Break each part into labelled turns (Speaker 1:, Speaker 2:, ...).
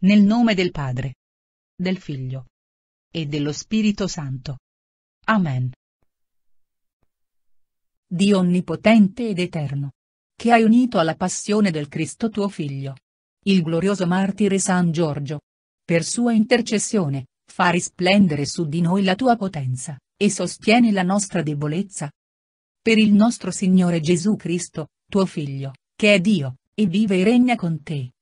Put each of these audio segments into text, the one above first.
Speaker 1: Nel nome del
Speaker 2: Padre, del Figlio e dello Spirito Santo. Amen. Dio onnipotente ed eterno, che hai unito alla passione del Cristo tuo Figlio, il glorioso martire San Giorgio. Per sua intercessione, fa risplendere su di noi la tua potenza, e sostieni la nostra debolezza. Per il nostro Signore Gesù Cristo, tuo Figlio, che è Dio, e vive e regna con te,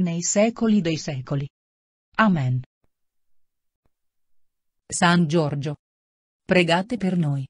Speaker 2: nei secoli dei secoli. Amen. San Giorgio. Pregate
Speaker 1: per noi.